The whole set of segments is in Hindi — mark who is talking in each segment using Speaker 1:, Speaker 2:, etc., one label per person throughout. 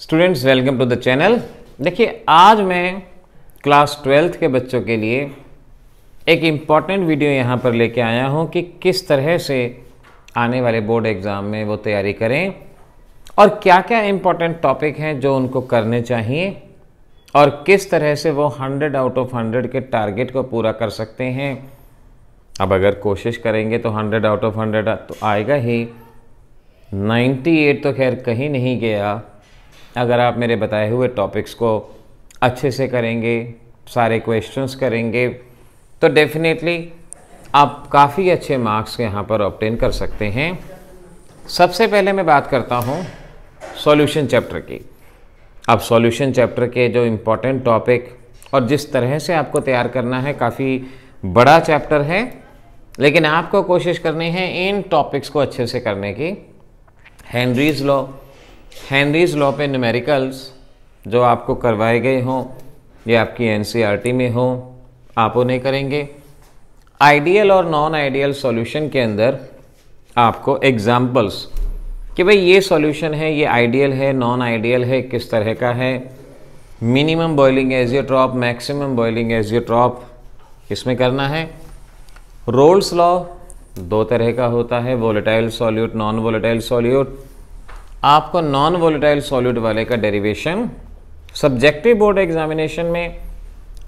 Speaker 1: students welcome to the channel देखिए आज मैं क्लास ट्वेल्थ के बच्चों के लिए एक इम्पॉर्टेंट वीडियो यहाँ पर लेके आया हूँ कि किस तरह से आने वाले बोर्ड एग्ज़ाम में वो तैयारी करें और क्या क्या इम्पॉर्टेंट टॉपिक हैं जो उनको करने चाहिए और किस तरह से वो हंड्रेड आउट ऑफ हंड्रेड के टारगेट को पूरा कर सकते हैं अब अगर कोशिश करेंगे तो हंड्रेड आउट ऑफ हंड्रेड तो आएगा ही नाइन्टी तो खैर कहीं नहीं गया अगर आप मेरे बताए हुए टॉपिक्स को अच्छे से करेंगे सारे क्वेश्चंस करेंगे तो डेफिनेटली आप काफ़ी अच्छे मार्क्स यहाँ पर ऑप्टेन कर सकते हैं सबसे पहले मैं बात करता हूँ सॉल्यूशन चैप्टर की अब सॉल्यूशन चैप्टर के जो इम्पोर्टेंट टॉपिक और जिस तरह से आपको तैयार करना है काफ़ी बड़ा चैप्टर है लेकिन आपको कोशिश करनी है इन टॉपिक्स को अच्छे से करने की हैंनरीज लॉ हैंनरीज लॉ पे न्यूमेरिकल्स जो आपको करवाए गए हों या आपकी एनसीईआरटी e में हों आप उन्हें करेंगे आइडियल और नॉन आइडियल सॉल्यूशन के अंदर आपको एग्जाम्पल्स कि भाई ये सॉल्यूशन है ये आइडियल है नॉन आइडियल है किस तरह का है minimum boiling azeotrope maximum boiling trope इसमें करना है रोल्स लॉ दो तरह का होता है volatile solute non volatile solute आपको नॉन वोलेटाइल सॉल्यूट वाले का डेरिवेशन सब्जेक्टिव बोर्ड एग्जामिनेशन में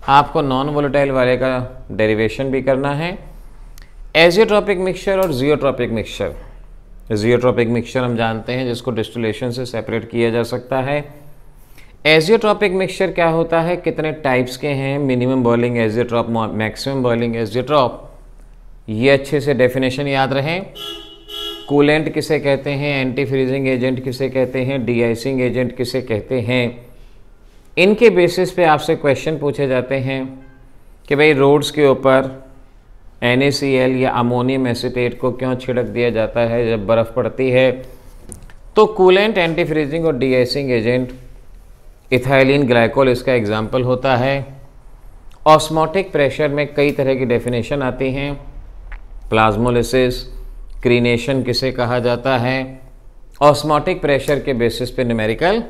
Speaker 1: आपको नॉन वोलेटाइल वाले का डेरिवेशन भी करना है एजियोट्रॉपिक मिक्सचर और जियोट्रॉपिक मिक्सचर जियोट्रॉपिक मिक्सचर हम जानते हैं जिसको डिस्टिलेशन से सेपरेट किया जा सकता है एजियोट्रॉपिक मिक्सचर क्या होता है कितने टाइप्स के हैं minimum boiling azeotrope maximum boiling azeotrope ये अच्छे से डेफिनेशन याद रहें कूलेंट किसे कहते हैं एंटी फ्रीजिंग एजेंट किसे कहते हैं डीआइसिंग एजेंट किसे कहते हैं इनके बेसिस पे आपसे क्वेश्चन पूछे जाते हैं कि भाई रोड्स के ऊपर एन या अमोनियम एसिटेट को क्यों छिड़क दिया जाता है जब बर्फ़ पड़ती है तो कूलेंट एंटी फ्रीजिंग और डीआइसिंग एजेंट इथाइलिन ग्लाइकोल इसका एग्ज़ाम्पल होता है ऑस्मोटिक प्रेशर में कई तरह की डेफिनेशन आती हैं प्लाज्मोलिसिस क्रीनेशन किसे कहा जाता है ऑस्मोटिक प्रेशर के बेसिस पे न्यूमेरिकल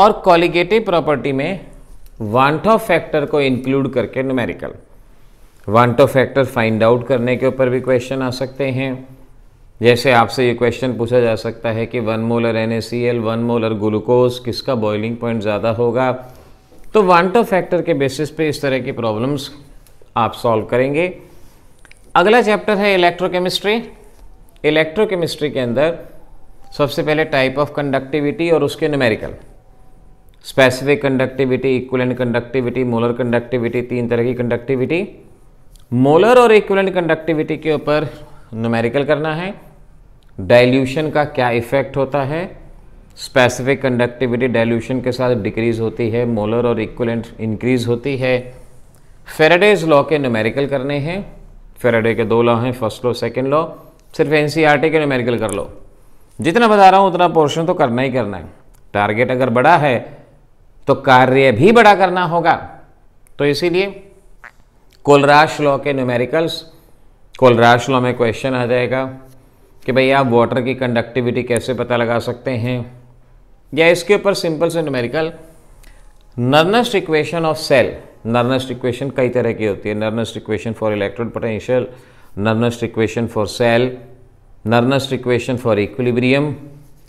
Speaker 1: और कॉलिगेटिव प्रॉपर्टी में वांटो फैक्टर को इंक्लूड करके न्यूमेरिकल वांटो फैक्टर फाइंड आउट करने के ऊपर भी क्वेश्चन आ सकते हैं जैसे आपसे ये क्वेश्चन पूछा जा सकता है कि one molar and one molar glucose किसका बॉइलिंग पॉइंट ज़्यादा होगा तो वांटो फैक्टर के बेसिस पे इस तरह की प्रॉब्लम्स आप सॉल्व करेंगे अगला चैप्टर है इलेक्ट्रोकेमिस्ट्री इलेक्ट्रोकेमिस्ट्री के अंदर सबसे पहले टाइप ऑफ कंडक्टिविटी और उसके numerical specific conductivity equivalent conductivity molar conductivity तीन तरह की कंडक्टिविटी मोलर और इक्वलेंट कंडक्टिविटी के ऊपर न्यूमेरिकल करना है डाइल्यूशन का क्या इफेक्ट होता है स्पेसिफिक कंडक्टिविटी डाइल्यूशन के साथ डिक्रीज होती है मोलर और इक्वलेंट इंक्रीज होती है फेराडेज लॉ के न्यूमेरिकल करने हैं फेराडे के दो लॉ हैं फर्स्ट लॉ सेकेंड लॉ सिर्फ एन e के न्यूमेरिकल कर लो जितना बता रहा हूँ उतना पोर्शन तो करना ही करना है टारगेट अगर बड़ा है तो कार्य भी बड़ा करना होगा तो इसीलिए कोलराश लॉ के न्यूमेरिकल्स कोलराश लॉ में क्वेश्चन आ जाएगा कि भाई आप वाटर की कंडक्टिविटी कैसे पता लगा सकते हैं या इसके ऊपर सिंपल से numerical Nernst equation of cell Nernst equation कई तरह की होती है Nernst equation for electrode potential Nernst equation for cell Nernst equation for equilibrium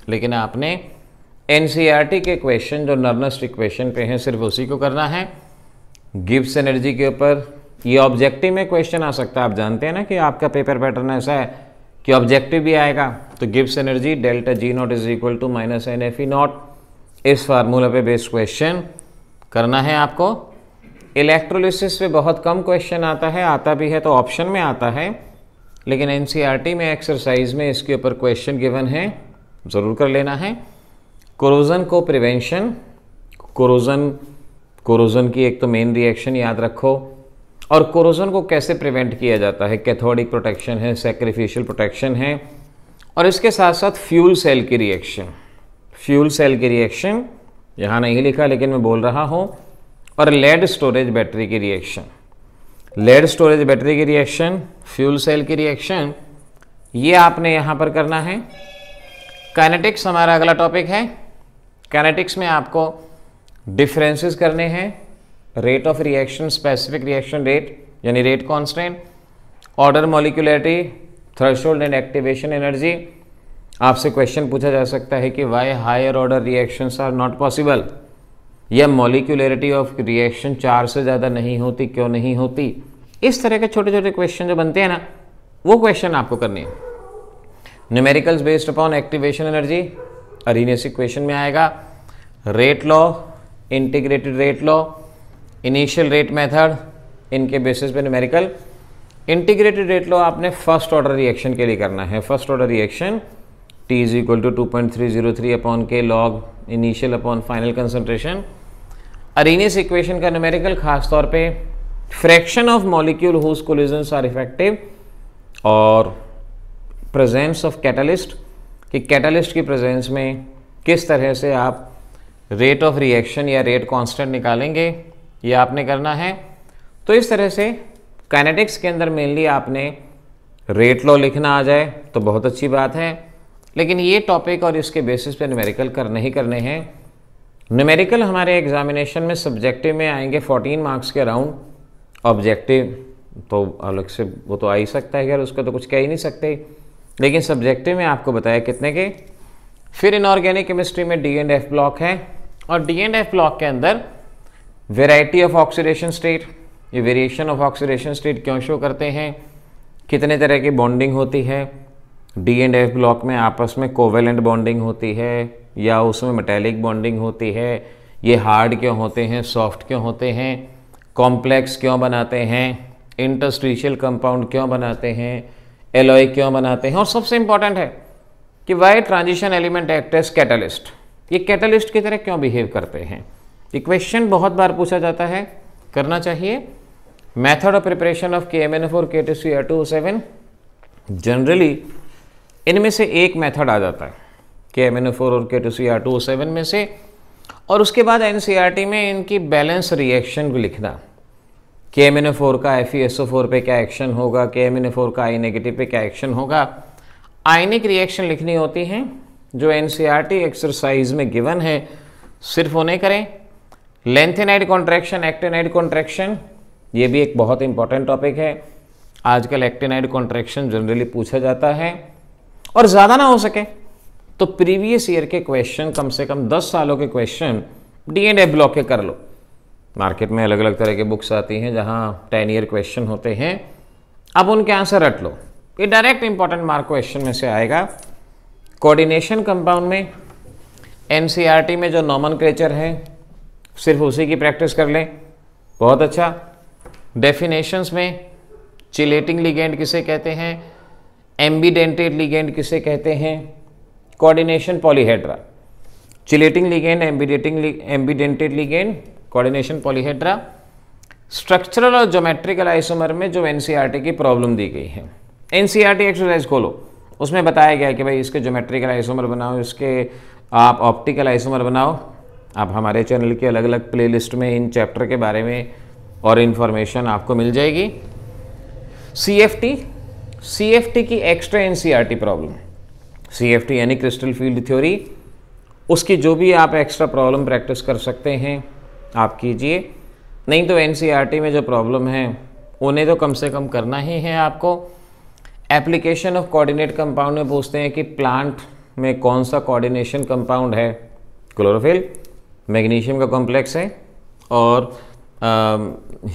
Speaker 1: लेकिन आपने एन e के क्वेश्चन जो नर्नस्ट इक्वेशन पे हैं सिर्फ उसी को करना है गिब्स एनर्जी के ऊपर ये ऑब्जेक्टिव में क्वेश्चन आ सकता है आप जानते हैं ना कि आपका पेपर पैटर्न ऐसा है कि ऑब्जेक्टिव भी आएगा तो Gibbs energy delta G nought is equal to minus N F E nought इस फार्मूला पे बेस्ड क्वेश्चन करना है आपको इलेक्ट्रोलिसिस पे बहुत कम क्वेश्चन आता है आता भी है तो ऑप्शन में आता है लेकिन एनसीईआरटी e में एक्सरसाइज में इसके ऊपर क्वेश्चन गिवन है ज़रूर कर लेना है कोरोजन को प्रिवेंशन कोरोजन कोरोजन की एक तो मेन रिएक्शन याद रखो और कोरोजन को कैसे प्रिवेंट किया जाता है कैथोडिक प्रोटेक्शन है सेक्रीफिशियल प्रोटेक्शन है और इसके साथ साथ फ्यूल सेल की रिएक्शन फ्यूल सेल की रिएक्शन यहाँ नहीं लिखा लेकिन मैं बोल रहा हूँ और लेड स्टोरेज बैटरी की रिएक्शन लेड स्टोरेज बैटरी की रिएक्शन फ्यूल सेल की रिएक्शन ये आपने यहाँ पर करना है कैनेटिक्स हमारा अगला टॉपिक है कैनेटिक्स में आपको डिफरेंसेस करने हैं rate of reaction specific reaction rate यानी rate constant order molecularity threshold and activation energy आपसे क्वेश्चन पूछा जा सकता है कि why higher order reactions are not possible या मोलिकुलरिटी ऑफ रिएक्शन चार से ज़्यादा नहीं होती क्यों नहीं होती इस तरह के छोटे छोटे क्वेश्चन जो बनते हैं ना वो क्वेश्चन आपको करने हैं numericals based upon activation energy Arrhenius question में आएगा rate law integrated rate law initial rate method इनके बेसिस पे न्यूमेरिकल इंटीग्रेटेड रेट लॉ आपने फर्स्ट ऑर्डर रिएक्शन के लिए करना है first order reaction T is equal to two point three zero three upon K log initial upon final concentration Arrhenius equation का न्यूमेरिकल खासतौर पे fraction of molecule whose collisions are effective और प्रेजेंस ऑफ कैटलिस्ट कि कैटलिस्ट की प्रेजेंस में किस तरह से आप रेट ऑफ रिएक्शन या रेट कांस्टेंट निकालेंगे ये आपने करना है तो इस तरह से काइनेटिक्स के अंदर मेनली आपने रेट लॉ लिखना आ जाए तो बहुत अच्छी बात है लेकिन ये टॉपिक और इसके बेसिस पे न्यूमेरिकल कर नहीं करने हैं न्यूमेरिकल हमारे एग्जामिनेशन में सब्जेक्टिव में आएंगे 14 मार्क्स के अराउंड ऑब्जेक्टिव तो अलग से वो तो आ ही सकता है यार उसका तो कुछ कह ही नहीं सकते लेकिन सब्जेक्टिव में आपको बताया कितने के फिर इनऑर्गेनिक केमिस्ट्री में डी एंड एफ ब्लॉक है और डी एंड एफ ब्लॉक के अंदर वेराइटी ऑफ ऑक्सीडेशन स्टेट ये वेरिएशन ऑफ ऑक्सीडेशन स्टेट क्यों शो करते हैं कितने तरह की बॉन्डिंग होती है डी एंड एफ ब्लॉक में आपस में कोवेलेंट बॉन्डिंग होती है या उसमें मेटेलिक बॉन्डिंग होती है ये हार्ड क्यों होते हैं सॉफ्ट क्यों होते हैं कॉम्प्लेक्स क्यों बनाते हैं इंटरस्ट्रीशियल कंपाउंड क्यों बनाते हैं एलोय क्यों बनाते हैं और सबसे इंपॉर्टेंट है कि why transition element act as catalyst ये कैटलिस्ट की तरह क्यों बिहेव करते हैं ये क्वेश्चन बहुत बार पूछा जाता है करना चाहिए method of preparation of K M N F और K T C two seven generally इनमें से एक मेथड आ जाता है के एम एन ओ फोर और K two C R two seven में से और उसके बाद एन सी आर टी में इनकी बैलेंस रिएक्शन को लिखना K M N O four का F E S O four पर क्या एक्शन होगा के एम एन ओ फोर का आई नेगेटिव पे क्या एक्शन होगा आइनिक रिएक्शन लिखनी होती हैं जो N C R T exercise में गिवन है सिर्फ उन्हें करें लेंथेनाइड कॉन्ट्रैक्शन एक्टेनाइड कॉन्ट्रैक्शन ये भी एक बहुत इंपॉर्टेंट टॉपिक है आजकल एक्टेनाइड कॉन्ट्रैक्शन जनरली पूछा जाता है और ज़्यादा ना हो सके तो प्रीवियस ईयर के क्वेश्चन कम से कम 10 सालों के question D and F block के कर लो मार्केट में अलग अलग तरह के बुक्स आती हैं जहां टेन ईयर क्वेश्चन होते हैं अब उनके आंसर रट लो ये डायरेक्ट इंपॉर्टेंट मार्क क्वेश्चन में से आएगा कोऑर्डिनेशन कंपाउंड में एन e में जो नॉमन है सिर्फ उसी की प्रैक्टिस कर लें बहुत अच्छा डेफिनेशंस में चिलेटिंग लिगेंड किसे कहते हैं एम्बीडेंटेड लिगेंड किसे कहते हैं coordination polyhedra chelating ligand ambidentating ambidentated ligand coordination polyhedra structural और ज्योमेट्रिकल आइसोमर में जो एन e की प्रॉब्लम दी गई है एन एक्सरसाइज e खोलो उसमें बताया गया कि भाई इसके जोमेट्रिकल आइसोमर बनाओ इसके आप ऑप्टिकल आइसोमर बनाओ आप हमारे चैनल के अलग अलग प्लेलिस्ट में इन चैप्टर के बारे में और इन्फॉर्मेशन आपको मिल जाएगी सी एफ टी सी की extra N problem C F T यानी क्रिस्टल फील्ड थ्योरी उसकी जो भी आप एक्स्ट्रा प्रॉब्लम प्रैक्टिस कर सकते हैं आप कीजिए नहीं तो एन e में जो प्रॉब्लम है उन्हें तो कम से कम करना ही है आपको एप्लीकेशन ऑफ कोऑर्डिनेट कंपाउंड में पूछते हैं कि प्लांट में कौन सा कोऑर्डिनेशन कंपाउंड है क्लोरोफिल मैग्नीशियम का कॉम्प्लेक्स है और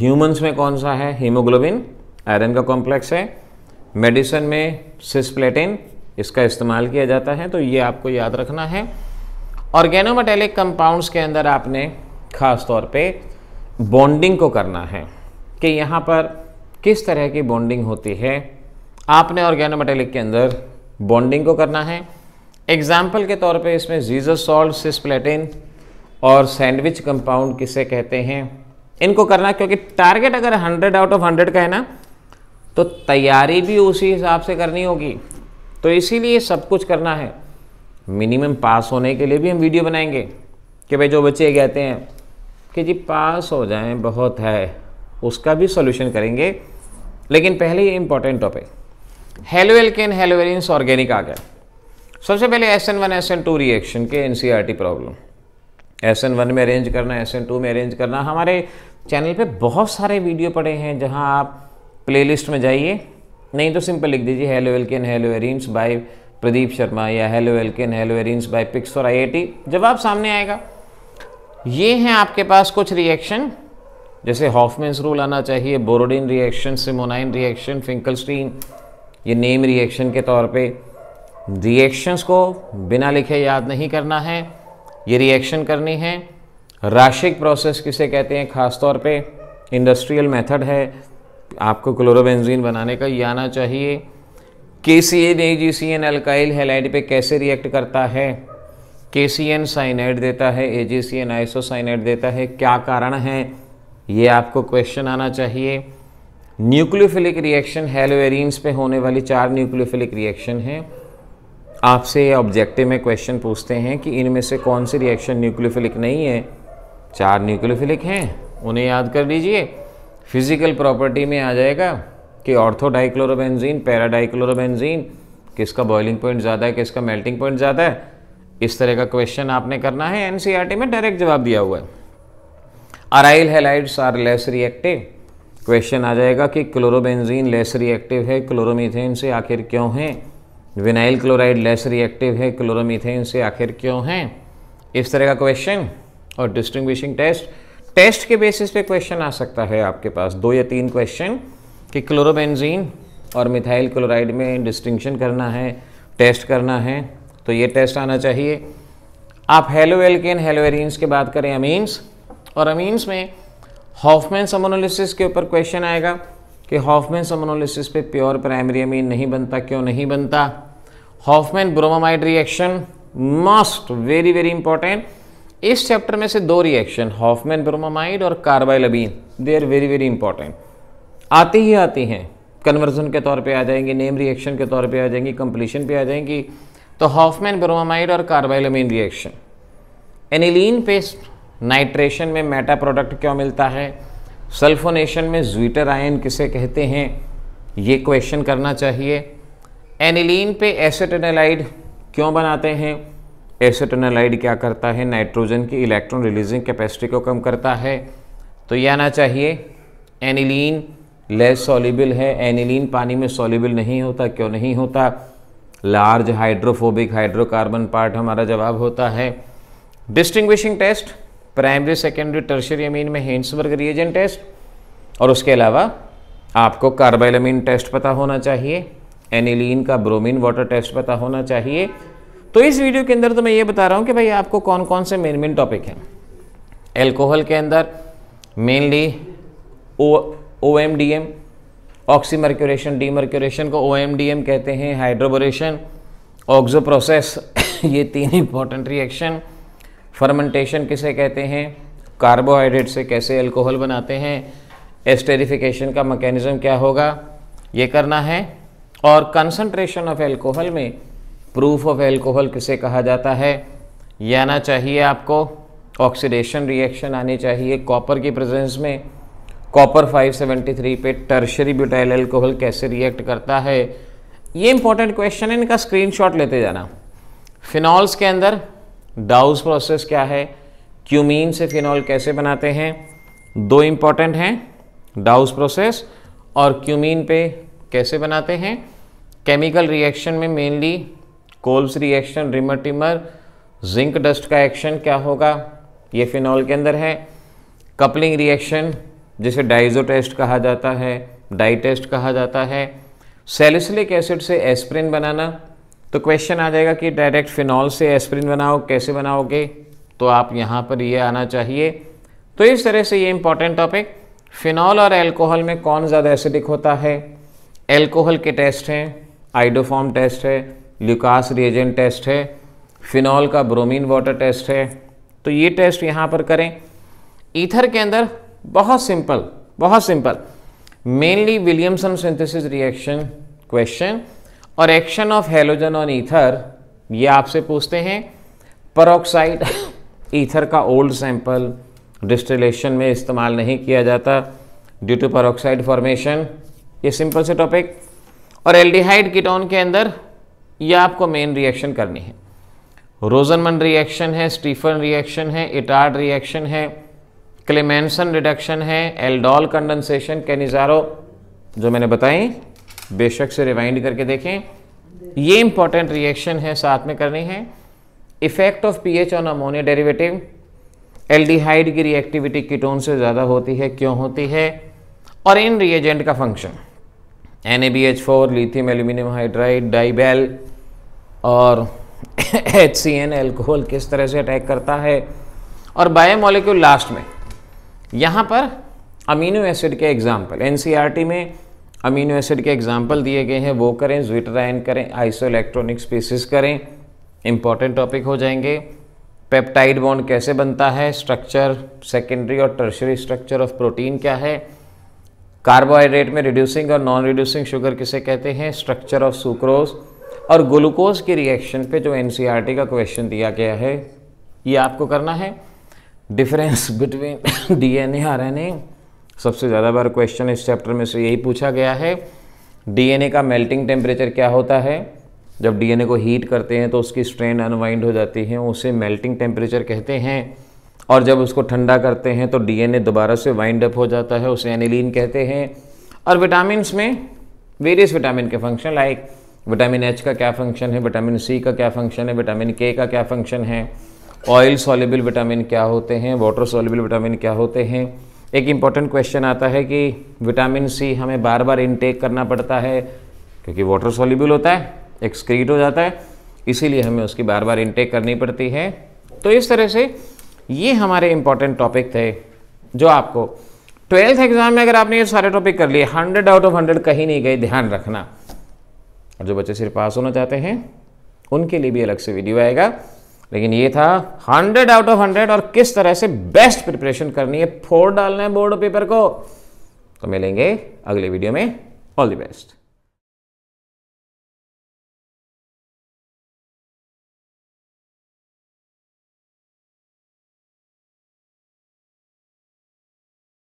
Speaker 1: ह्यूमंस में कौन सा है हीमोग्लोबिन आयरन का कॉम्प्लेक्स है मेडिसिन में सिस्प्लेटिन इसका इस्तेमाल किया जाता है तो ये आपको याद रखना है ऑर्गेनोमेटेलिक कंपाउंड्स के अंदर आपने ख़ास तौर पे बॉन्डिंग को करना है कि यहाँ पर किस तरह की बॉन्डिंग होती है आपने ऑर्गेनोमेटेलिक के अंदर बॉन्डिंग को करना है एग्जाम्पल के तौर पे इसमें जीजस सॉल्ट सिस्प्लेटिन और सैंडविच कंपाउंड किसे कहते हैं इनको करना क्योंकि टारगेट अगर 100 आउट ऑफ 100 का है ना तो तैयारी भी उसी हिसाब से करनी होगी तो इसीलिए सब कुछ करना है मिनिमम पास होने के लिए भी हम वीडियो बनाएंगे कि भाई जो बच्चे कहते हैं कि जी पास हो जाएं बहुत है उसका भी सोल्यूशन करेंगे लेकिन पहले ये important topic haloalkane haloarenes organic आ गया सबसे पहले S N one S N two reaction के N C R T problem S N one में अरेंज करना एस एन टू में अरेंज करना हमारे चैनल पे बहुत सारे वीडियो पड़े हैं जहां आप प्लेलिस्ट में जाइए नहीं तो सिंपल लिख दीजिए haloalkane haloarenes by Pradeep Sharma या haloalkane haloarenes by pics for I जवाब सामने आएगा ये हैं आपके पास कुछ रिएक्शन जैसे हॉफमेंस रूल आना चाहिए Borodin reaction Simonini reaction Finkelstein ये नेम रिएक्शन के तौर पे रिएक्शंस को बिना लिखे याद नहीं करना है ये रिएक्शन करनी है राशिक प्रोसेस किसे कहते हैं खासतौर पे इंडस्ट्रियल मेथड है आपको क्लोरोबेंजीन बनाने का ये आना चाहिए K C N A G C N alkyl halide पर कैसे रिएक्ट करता है के सी एन साइनाइड देता है ए जी सी एन आइसोसाइनाइड देता है क्या कारण है ये आपको क्वेश्चन आना चाहिए न्यूक्लियोफिलिक रिएक्शन हेलोवेरिन्स पे होने वाली चार न्यूक्लियोफिलिक रिएक्शन हैं आपसे ऑब्जेक्टिव में क्वेश्चन पूछते हैं कि इनमें से कौन सी रिएक्शन न्यूक्लियोफिलिक नहीं है चार न्यूक्लियोफिलिक हैं उन्हें याद कर लीजिए फिजिकल प्रॉपर्टी में आ जाएगा कि ऑर्थो डाइक्लोरोबेंजीन पैरा डाइक्लोरोबेंजीन किसका बॉइलिंग पॉइंट ज़्यादा है किसका मेल्टिंग पॉइंट ज़्यादा है इस तरह का क्वेश्चन आपने करना है एन e में डायरेक्ट जवाब दिया हुआ है aryl halides are less reactive question आ जाएगा कि क्लोरोबेंजीन लेस रिएक्टिव है क्लोरोमीथेन से आखिर क्यों है विनाइल क्लोराइड लेस रिएक्टिव है क्लोरोमीथेन से आखिर क्यों है इस तरह का क्वेश्चन और डिस्टिंग्विशिंग टेस्ट टेस्ट के बेसिस पे क्वेश्चन आ सकता है आपके पास दो या तीन क्वेश्चन कि क्लोरोबेंजीन और मिथाइल क्लोराइड में डिस्टिंक्शन करना है टेस्ट करना है तो ये टेस्ट आना चाहिए आप हेलो एल्केन हेलो एरिन्स की बात करें अमीन्स और अमीन्स में हॉफमैन समोनोलिसिस के ऊपर क्वेश्चन आएगा कि हॉफमैन समोनोलिसिस पे प्योर प्राइमरी अमीन नहीं बनता क्यों नहीं बनता Hofmann bromamide reaction must very very important इस चैप्टर में से दो रिएक्शन हॉफमैन ब्रोमामाइड और carbylamine they are very very important आती ही आती हैं कन्वर्जन के तौर पे आ जाएंगे नेम रिएक्शन के तौर पे आ जाएंगी कंप्लीशन पे आ जाएंगी तो हॉफमैन ब्रोमामाइड और कार्बाइलबीन रिएक्शन एनिलीन पेस्ट नाइट्रेशन में मेटा प्रोडक्ट क्यों मिलता है सल्फोनेशन में ज्विटर आयन किसे कहते हैं ये क्वेश्चन करना चाहिए एनिलीन पे एसिड एनालाइड क्यों बनाते हैं एसेटोनालाइड क्या करता है नाइट्रोजन की इलेक्ट्रॉन रिलीजिंग कैपेसिटी को कम करता है तो यह आना चाहिए एनिलीन लेस सॉलिबल है एनिलीन पानी में सॉलिबल नहीं होता क्यों नहीं होता लार्ज हाइड्रोफोबिक हाइड्रोकार्बन पार्ट हमारा जवाब होता है distinguishing test primary secondary tertiary amine में हेंसबर्ग रिएजन टेस्ट और उसके अलावा आपको कार्बाइलमीन टेस्ट पता होना चाहिए एनिलीन का ब्रोमीन वाटर टेस्ट पता होना चाहिए तो इस वीडियो के अंदर तो मैं ये बता रहा हूँ कि भाई आपको कौन कौन से मेन मेन टॉपिक हैं एल्कोहल के अंदर mainly O O M D M oxymercuration demercuration को ओ एम डी एम कहते हैं हाइड्रोबोरेशन ऑक्जो प्रोसेस ये तीन इंपॉर्टेंट रिएक्शन फर्मेंटेशन किसे कहते हैं कार्बोहाइड्रेट से कैसे अल्कोहल बनाते हैं एस्टेरिफिकेशन का मैकेनिज़्म क्या होगा ये करना है और कंसनट्रेशन ऑफ एल्कोहल में प्रूफ ऑफ एल्कोहल किसे कहा जाता है ये आना चाहिए आपको ऑक्सीडेशन रिएक्शन आनी चाहिए कॉपर की प्रेजेंस में कॉपर 573 पे टर्शरी ब्यूटाइल एल्कोहल कैसे रिएक्ट करता है ये इंपॉर्टेंट क्वेश्चन है इनका स्क्रीन लेते जाना फिनॉल्स के अंदर डाउस प्रोसेस क्या है क्यूमीन से फिनॉल कैसे बनाते हैं दो इंपॉर्टेंट हैं डाउस प्रोसेस और क्यूमीन पे कैसे बनाते हैं केमिकल रिएक्शन में mainly Kolbe's reaction Reimer Tiemann zinc dust का एक्शन क्या होगा ये फिनॉल के अंदर है कपलिंग रिएक्शन जिसे डाइजो टेस्ट कहा जाता है डाई टेस्ट कहा जाता है सेलिसलिक एसिड से एस्प्रिन बनाना तो क्वेश्चन आ जाएगा कि डायरेक्ट फिनॉल से एस्प्रिन बनाओ कैसे बनाओगे तो आप यहाँ पर ये आना चाहिए तो इस तरह से ये इंपॉर्टेंट टॉपिक फिनॉल और एल्कोहल में कौन ज़्यादा एसिडिक होता है एल्कोहल के टेस्ट हैं आइडोफॉर्म टेस्ट है ल्यूकास रिएजेंट टेस्ट है फिनॉल का ब्रोमीन वाटर टेस्ट है तो ये टेस्ट यहाँ पर करें ईथर के अंदर बहुत सिंपल बहुत simple mainly Williamson synthesis reaction question और action of halogen on ether ये आपसे पूछते हैं परोक्साइड ईथर का ओल्ड सैंपल डिस्टिलेशन में इस्तेमाल नहीं किया जाता ड्यू टू परोक्साइड फॉर्मेशन ये सिंपल से टॉपिक और एल्डिहाइड कीटोन के अंदर ये आपको मेन रिएक्शन करनी है रोजनमन रिएक्शन है स्टीफन रिएक्शन है इटार्ड रिएक्शन है क्लेमेंसन रिडक्शन है एल्डोल कंडेंसेशन कैनिजारो जो मैंने बताई बेशक से रिवाइंड करके देखें ये इंपॉर्टेंट रिएक्शन है साथ में करनी है effect of pH on ammonia derivative aldehyde की रिएक्टिविटी कीटोन से ज़्यादा होती है क्यों होती है और इन रिएजेंट का function N A B H four lithium aluminium hydride DIBAL और एच सी एन एल्कोहल किस तरह से अटैक करता है और बायोमोलिक्यूल लास्ट में यहाँ पर अमीनो एसिड के एग्जाम्पल एन e में अमीनो एसिड के एग्जाम्पल दिए गए हैं वो करें ज्विटराइन करें आइसो इलेक्ट्रॉनिक स्पेसिस करें इंपॉर्टेंट टॉपिक हो जाएंगे पेप्टाइड बॉन्ड कैसे बनता है स्ट्रक्चर सेकेंडरी और टर्शरी स्ट्रक्चर ऑफ प्रोटीन क्या है कार्बोहाइड्रेट में रिड्यूसिंग और नॉन रिड्यूसिंग शुगर किसे कहते हैं स्ट्रक्चर ऑफ सुक्रोज और ग्लूकोज के रिएक्शन पे जो एन e का क्वेश्चन दिया गया है ये आपको करना है difference between D N A R N A सबसे ज़्यादा बार क्वेश्चन इस चैप्टर में से यही पूछा गया है डीएनए का मेल्टिंग टेम्परेचर क्या होता है जब डीएनए को हीट करते हैं तो उसकी स्ट्रेन अनवाइंड हो जाती है उसे मेल्टिंग टेम्परेचर कहते हैं और जब उसको ठंडा करते हैं तो डीएनए दोबारा से वाइंड अप हो जाता है उसे एनिलीन कहते हैं और विटामिन में वेरियस विटामिन के फंक्शन लाइक विटामिन एच का क्या फंक्शन है विटामिन सी का क्या फंक्शन है विटामिन के का क्या फंक्शन है ऑयल सॉलेबल विटामिन क्या होते हैं वाटर सॉलेबल विटामिन क्या होते हैं एक इम्पॉर्टेंट क्वेश्चन आता है कि विटामिन सी हमें बार बार इनटेक करना पड़ता है क्योंकि वाटर सॉलेबल होता है एक्सक्रीट हो जाता है इसीलिए हमें उसकी बार बार इनटेक करनी पड़ती है तो इस तरह से ये हमारे इंपॉर्टेंट टॉपिक थे जो आपको ट्वेल्थ एग्जाम में अगर आपने ये सारे टॉपिक कर लिए हंड्रेड आउट ऑफ हंड्रेड कहीं नहीं गए ध्यान रखना और जो बच्चे सिर्फ पास होना चाहते हैं उनके लिए भी अलग से वीडियो आएगा लेकिन ये था हंड्रेड आउट ऑफ हंड्रेड और किस तरह से बेस्ट प्रिपरेशन करनी है फोर डालना है बोर्ड पेपर को तो मिलेंगे अगले वीडियो में ऑल द बेस्ट